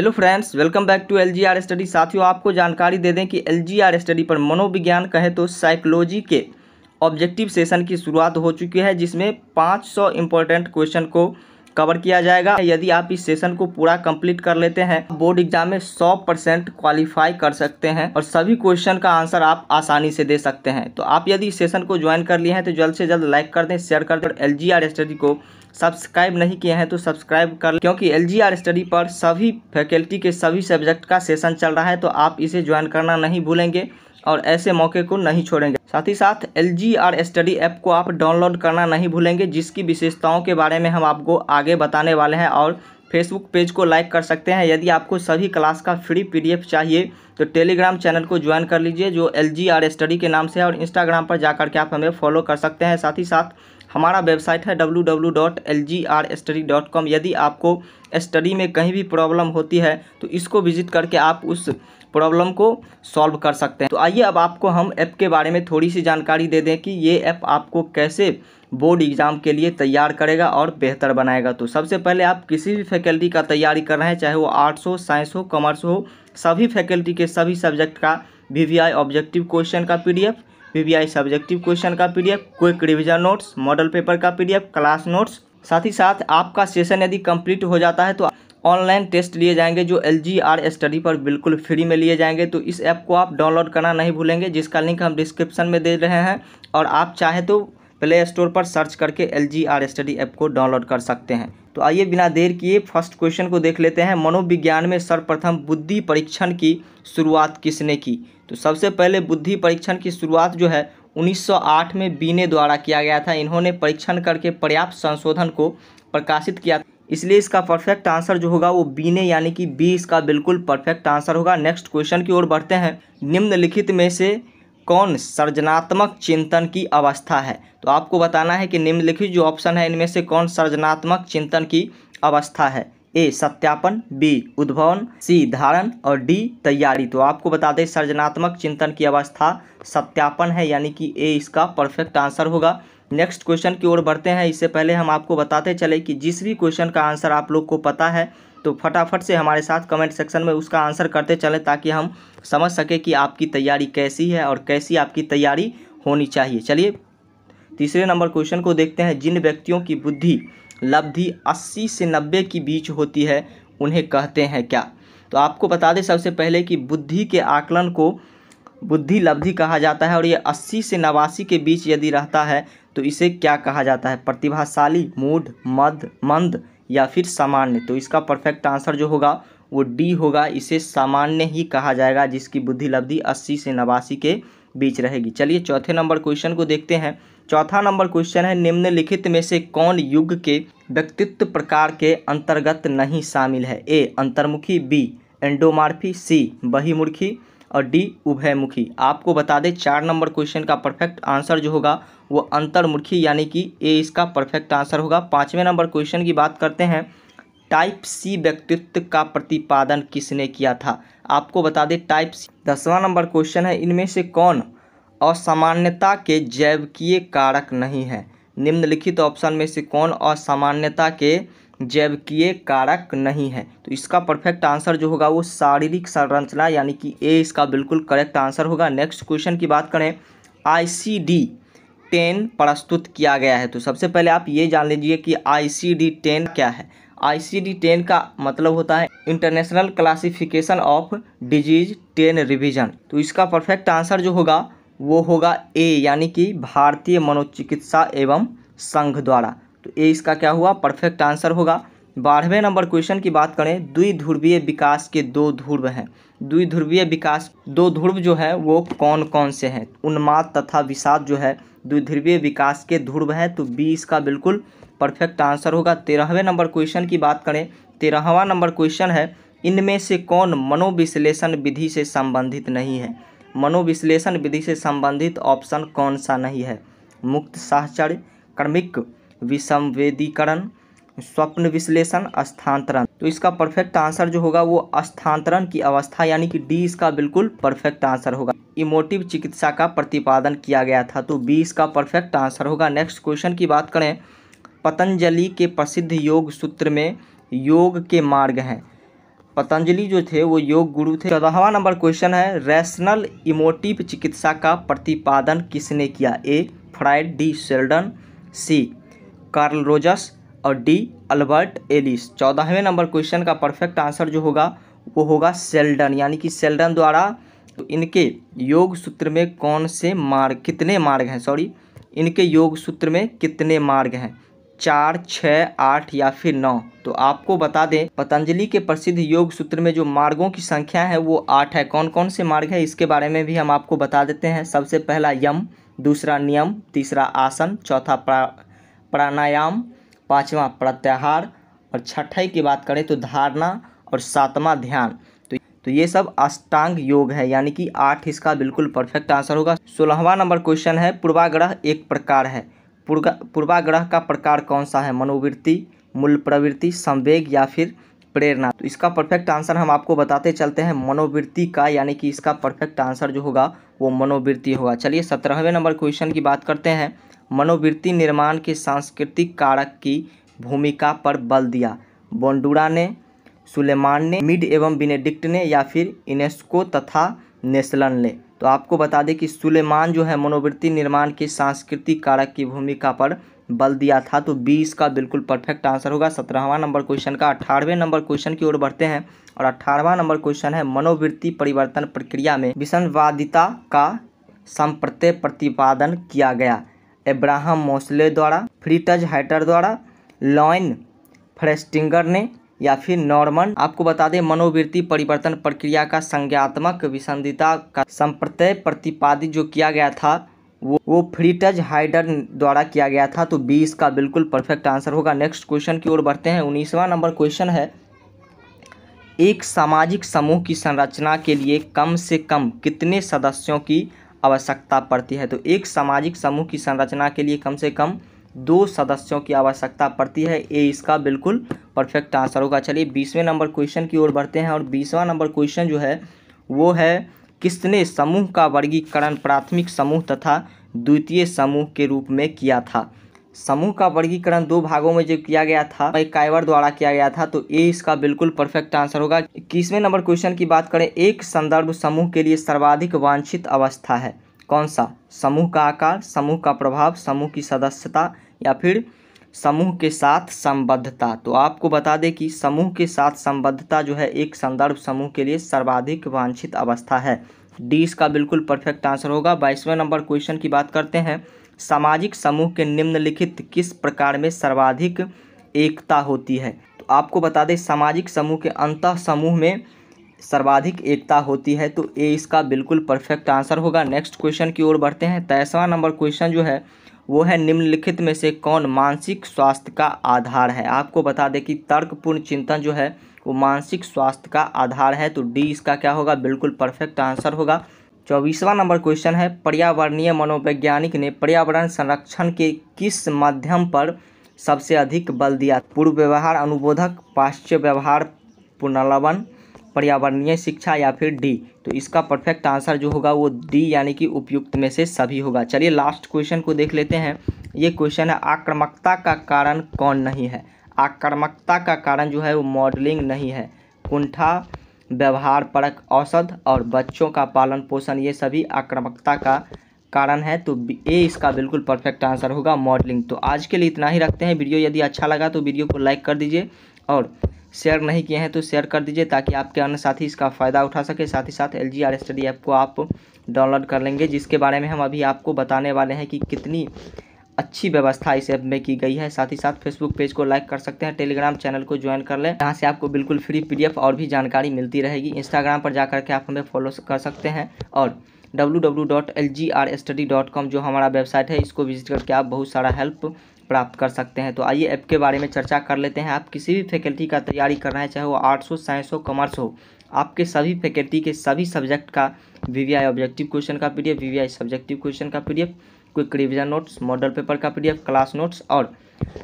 hello friends welcome back to L G R study साथियों आपको जानकारी दे दें कि एल जी आर स्टडी पर मनोविज्ञान कहें तो साइकोलॉजी के ऑब्जेक्टिव सेशन की शुरुआत हो चुकी है जिसमें 500 सौ इंपॉर्टेंट क्वेश्चन को कवर किया जाएगा यदि आप इस सेशन को पूरा कंप्लीट कर लेते हैं बोर्ड एग्जाम में 100 परसेंट क्वालिफाई कर सकते हैं और सभी क्वेश्चन का आंसर आप आसानी से दे सकते हैं तो आप यदि इस सेशन को ज्वाइन कर लिए हैं तो जल्द से जल्द लाइक कर दें शेयर कर दें और एल जी आर स्टडी को सब्सक्राइब नहीं किए हैं तो सब्सक्राइब कर क्योंकि एल स्टडी पर सभी फैकल्टी के सभी सब्जेक्ट का सेशन चल रहा है तो आप इसे ज्वाइन करना नहीं भूलेंगे और ऐसे मौके को नहीं छोड़ेंगे साथ ही साथ L G R study app को आप डाउनलोड करना नहीं भूलेंगे जिसकी विशेषताओं के बारे में हम आपको आगे बताने वाले हैं और फेसबुक पेज को लाइक कर सकते हैं यदि आपको सभी क्लास का फ्री पीडीएफ चाहिए तो टेलीग्राम चैनल को ज्वाइन कर लीजिए जो एल जी आर स्टडी के नाम से है और इंस्टाग्राम पर जाकर के आप हमें फॉलो कर सकते हैं साथ ही साथ हमारा वेबसाइट है www.lgrstudy.com यदि आपको स्टडी में कहीं भी प्रॉब्लम होती है तो इसको विजिट करके आप उस प्रॉब्लम को सॉल्व कर सकते हैं तो आइए अब आपको हम ऐप के बारे में थोड़ी सी जानकारी दे दें कि ये ऐप आपको कैसे बोर्ड एग्ज़ाम के लिए तैयार करेगा और बेहतर बनाएगा तो सबसे पहले आप किसी भी फैकल्टी का तैयारी कर रहे हैं चाहे वो आर्ट्स हो साइंस हो कॉमर्स हो सभी फैकल्टी के सभी सब्जेक्ट का वी ऑब्जेक्टिव क्वेश्चन का पी पीबीआई सब्जेक्टिव क्वेश्चन का PDF quick revision notes model paper का पीडीएफ क्लास नोट्स साथ ही साथ आपका सेशन यदि कंप्लीट हो जाता है तो ऑनलाइन टेस्ट लिए जाएंगे जो एल जी आर स्टडी पर बिल्कुल फ्री में लिए जाएंगे तो इस ऐप को आप डाउनलोड करना नहीं भूलेंगे जिसका लिंक हम डिस्क्रिप्शन में दे रहे हैं और आप चाहें तो प्ले स्टोर पर सर्च करके L G R study app को डाउनलोड कर सकते हैं तो आइए बिना देर किए फर्स्ट क्वेश्चन को देख लेते हैं मनोविज्ञान में सर्वप्रथम बुद्धि परीक्षण की शुरुआत किसने की तो सबसे पहले बुद्धि परीक्षण की शुरुआत जो है 1908 में बीने द्वारा किया गया था इन्होंने परीक्षण करके पर्याप्त संशोधन को प्रकाशित किया इसलिए इसका परफेक्ट आंसर जो होगा वो बीने यानी कि बी इसका बिल्कुल परफेक्ट आंसर होगा नेक्स्ट क्वेश्चन की ओर बढ़ते हैं निम्नलिखित में से कौन सर्जनात्मक चिंतन की अवस्था है तो आपको बताना है कि निम्नलिखित जो ऑप्शन है इनमें से कौन सर्जनात्मक चिंतन की अवस्था है ए सत्यापन बी उद्भवन सी धारण और डी तैयारी तो आपको बता दें सर्जनात्मक चिंतन की अवस्था सत्यापन है यानी कि ए इसका परफेक्ट आंसर होगा नेक्स्ट क्वेश्चन की ओर बढ़ते हैं इससे पहले हम आपको बताते चले कि जिस भी क्वेश्चन का आंसर आप लोग को पता है तो फटाफट से हमारे साथ कमेंट सेक्शन में उसका आंसर करते चलें ताकि हम समझ सकें कि आपकी तैयारी कैसी है और कैसी आपकी तैयारी होनी चाहिए चलिए तीसरे नंबर क्वेश्चन को देखते हैं जिन व्यक्तियों की बुद्धि लब्धि अस्सी से नब्बे के बीच होती है उन्हें कहते हैं क्या तो आपको बता दें सबसे पहले कि बुद्धि के आकलन को बुद्धि लब्धि कहा जाता है और ये अस्सी से नवासी के बीच यदि रहता है तो इसे क्या कहा जाता है प्रतिभाशाली मूड मद मंद या फिर सामान्य तो इसका परफेक्ट आंसर जो होगा वो डी होगा इसे सामान्य ही कहा जाएगा जिसकी बुद्धिलब्धि अस्सी से नवासी के बीच रहेगी चलिए चौथे नंबर क्वेश्चन को देखते हैं चौथा नंबर क्वेश्चन है निम्नलिखित में से कौन युग के व्यक्तित्व प्रकार के अंतर्गत नहीं शामिल है ए अंतर्मुखी बी एंडोमार्फी सी बहिमुर्खी और डी उभयमुखी आपको बता दें चार नंबर क्वेश्चन का परफेक्ट आंसर जो होगा वो अंतर्मुखी यानी कि ए इसका परफेक्ट आंसर होगा पाँचवें नंबर क्वेश्चन की बात करते हैं टाइप सी व्यक्तित्व का प्रतिपादन किसने किया था आपको बता दें टाइप सी दसवां नंबर क्वेश्चन है इनमें से कौन असामान्यता के जैवकीय कारक नहीं है निम्नलिखित ऑप्शन में से कौन असामान्यता के जैवकीय कारक नहीं है तो इसका परफेक्ट आंसर जो होगा वो शारीरिक संरचना यानी कि ए इसका बिल्कुल करेक्ट आंसर होगा नेक्स्ट क्वेश्चन की बात करें आईसीडी टेन प्रस्तुत किया गया है तो सबसे पहले आप ये जान लीजिए कि आईसीडी टेन क्या है आईसीडी टेन का मतलब होता है international classification of disease ten revision तो इसका परफेक्ट आंसर जो होगा वो होगा ए यानी कि भारतीय मनोचिकित्सा एवं संघ द्वारा तो ए इसका क्या हुआ परफेक्ट आंसर होगा बारहवें नंबर क्वेश्चन की बात करें द्वि ध्रुवीय विकास के दो ध्रुव हैं द्वि ध्रुवीय विकास दो ध्रुव जो है वो कौन कौन से हैं उन्माद तथा विषाद जो है द्विध्रुवीय विकास के ध्रुव हैं तो बी इसका बिल्कुल परफेक्ट आंसर होगा तेरहवें नंबर क्वेश्चन की बात करें तेरहवा नंबर क्वेश्चन है इनमें से कौन मनोविश्लेषण विधि से संबंधित नहीं है मनोविश्लेषण विधि से संबंधित ऑप्शन कौन सा नहीं है मुक्त साहचर्य क्रमिक विसंवेदीकरण स्वप्न विश्लेषण स्थानांतरण तो इसका परफेक्ट आंसर जो होगा वो स्थानांतरण की अवस्था यानी कि डी इसका बिल्कुल परफेक्ट आंसर होगा इमोटिव चिकित्सा का प्रतिपादन किया गया था तो बी इसका परफेक्ट आंसर होगा नेक्स्ट क्वेश्चन की बात करें पतंजलि के प्रसिद्ध योग सूत्र में योग के मार्ग हैं पतंजलि जो थे वो योग गुरु थे चौदहवा नंबर क्वेश्चन है रैशनल इमोटिव चिकित्सा का प्रतिपादन किसने किया A Freud D Sheldon C Carl Rogers और डी अल्बर्ट एलिस चौदहवें नंबर क्वेश्चन का परफेक्ट आंसर जो होगा वो होगा सेल्डन यानी कि सेल्डन द्वारा तो इनके योग सूत्र में कौन से मार्ग कितने मार्ग हैं सॉरी इनके योग सूत्र में कितने मार्ग हैं चार छः आठ या फिर नौ तो आपको बता दें पतंजलि के प्रसिद्ध योग सूत्र में जो मार्गों की संख्या है वो आठ है कौन कौन से मार्ग है इसके बारे में भी हम आपको बता देते हैं सबसे पहला यम दूसरा नियम तीसरा आसन चौथा प्रा प्राणायाम पाँचवा प्रत्याहार और छठे की बात करें तो धारणा और सातवां ध्यान तो तो ये सब अष्टांग योग है यानी कि आठ इसका बिल्कुल परफेक्ट आंसर होगा सोलहवा नंबर क्वेश्चन है पूर्वाग्रह एक प्रकार है पूर्वाग्रह का प्रकार कौन सा है मनोवृत्ति मूल प्रवृत्ति संवेग या फिर प्रेरणा तो इसका परफेक्ट आंसर हम आपको बताते चलते हैं मनोवृत्ति का यानी कि इसका परफेक्ट आंसर जो होगा वो मनोवृत्ति होगा चलिए सत्रहवें नंबर क्वेश्चन की बात करते हैं मनोवृत्ति निर्माण के सांस्कृतिक कारक की भूमिका पर बल दिया बोंडूरा ने सुलेमान ने मिड एवं बिनेडिक्ट ने या फिर यूनेस्को तथा नेस्लन ने तो आपको बता दें कि सुलेमान जो है मनोवृत्ति निर्माण के सांस्कृतिक कारक की भूमिका पर बल दिया था तो बी इसका बिल्कुल परफेक्ट आंसर होगा सत्रहवा नंबर क्वेश्चन का अठारहवें नंबर क्वेश्चन की ओर बढ़ते हैं और अठारहवा नंबर क्वेश्चन है मनोवृत्ति परिवर्तन प्रक्रिया में विसंवादिता का संप्रत्य प्रतिपादन किया गया एब्राहम मोसले द्वारा फ्रीटज हाइटर द्वारा लॉइन फ्रेस्टिंगर ने या फिर नॉर्मन आपको बता दें मनोवृत्ति परिवर्तन प्रक्रिया का संज्ञात्मक विसंधिता का संप्रत्यय प्रतिपादित जो किया गया था वो वो फ्रीटज हाइडर द्वारा किया गया था तो बी इसका बिल्कुल परफेक्ट आंसर होगा नेक्स्ट क्वेश्चन की ओर बढ़ते हैं उन्नीसवा नंबर क्वेश्चन है एक सामाजिक समूह की संरचना के लिए कम से कम कितने सदस्यों की आवश्यकता पड़ती है तो एक सामाजिक समूह की संरचना के लिए कम से कम दो सदस्यों की आवश्यकता पड़ती है ये इसका बिल्कुल परफेक्ट आंसर होगा चलिए बीसवें नंबर क्वेश्चन की ओर बढ़ते हैं और बीसवा नंबर क्वेश्चन जो है वो है किसने समूह का वर्गीकरण प्राथमिक समूह तथा द्वितीय समूह के रूप में किया था समूह का वर्गीकरण दो भागों में जो किया गया था एक कायवर द्वारा किया गया था तो ये इसका बिल्कुल परफेक्ट आंसर होगा इक्कीसवें नंबर क्वेश्चन की बात करें एक संदर्भ समूह के लिए सर्वाधिक वांछित अवस्था है कौन सा समूह का आकार समूह का प्रभाव समूह की सदस्यता या फिर समूह के साथ संबद्धता तो आपको बता दें कि समूह के साथ संबद्धता जो है एक संदर्भ समूह के लिए सर्वाधिक वांछित अवस्था है डी इसका बिल्कुल परफेक्ट आंसर होगा बाईसवें नंबर क्वेश्चन की बात करते हैं सामाजिक समूह के निम्नलिखित किस प्रकार में सर्वाधिक एकता होती है तो आपको बता दें सामाजिक समूह के अंत समूह में सर्वाधिक एकता होती है तो ए इसका बिल्कुल परफेक्ट आंसर होगा नेक्स्ट क्वेश्चन की ओर बढ़ते हैं तेसवा नंबर क्वेश्चन जो है वो है निम्नलिखित में से कौन मानसिक स्वास्थ्य का आधार है आपको बता दें कि तर्कपूर्ण चिंतन जो है वो मानसिक स्वास्थ्य का आधार है तो डी इसका क्या होगा बिल्कुल परफेक्ट आंसर होगा चौबीसवा नंबर क्वेश्चन है पर्यावरणीय मनोवैज्ञानिक ने पर्यावरण संरक्षण के किस माध्यम पर सबसे अधिक बल दिया पूर्व व्यवहार अनुबोधक पाश्च्य व्यवहार पुनर्लवन पर्यावरणीय शिक्षा या फिर डी तो इसका परफेक्ट आंसर जो होगा वो डी यानी कि उपयुक्त में से सभी होगा चलिए लास्ट क्वेश्चन को देख लेते हैं ये क्वेश्चन है आक्रामकता का कारण कौन नहीं है आक्रामकता का कारण जो है वो मॉडलिंग नहीं है कुंठा व्यवहार परक औसत और बच्चों का पालन पोषण ये सभी आक्रामकता का कारण है तो ये इसका बिल्कुल परफेक्ट आंसर होगा मॉडलिंग तो आज के लिए इतना ही रखते हैं वीडियो यदि अच्छा लगा तो वीडियो को लाइक कर दीजिए और शेयर नहीं किए हैं तो शेयर कर दीजिए ताकि आपके अन्य साथी इसका फ़ायदा उठा सके साथ ही साथ L G R study app को आप डाउनलोड कर लेंगे जिसके बारे में हम अभी आपको बताने वाले हैं कि कितनी अच्छी व्यवस्था इस ऐप में की गई है साथ ही साथ फेसबुक पेज को लाइक कर सकते हैं टेलीग्राम चैनल को ज्वाइन कर लें यहाँ से आपको बिल्कुल फ्री पी और भी जानकारी मिलती रहेगी इंस्टाग्राम पर जाकर के आप हमें फॉलो कर सकते हैं और www.lgrstudy.com जो हमारा वेबसाइट है इसको विजिट करके आप बहुत सारा हेल्प प्राप्त कर सकते हैं तो आइए ऐप के बारे में चर्चा कर लेते हैं आप किसी भी फैकल्टी का तैयारी कर रहे हैं चाहे वो आर्ट्स हो साइंस हो कॉमर्स हो आपके सभी फैकल्टी के सभी सब्जेक्ट का V V I objective question का P D F V V I subjective question का P D F quick revision notes model paper का पी क्लास नोट्स और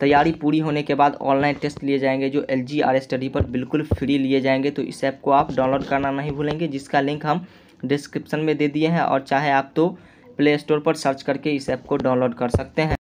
तैयारी पूरी होने के बाद ऑनलाइन टेस्ट लिए जाएंगे जो एल जी आर स्टडी पर बिल्कुल फ्री लिए जाएंगे तो इस ऐप को आप डाउनलोड करना नहीं भूलेंगे जिसका लिंक हम डिस्क्रिप्शन में दे दिए हैं और चाहे आप तो प्ले स्टोर पर सर्च करके इस ऐप को डाउनलोड कर सकते हैं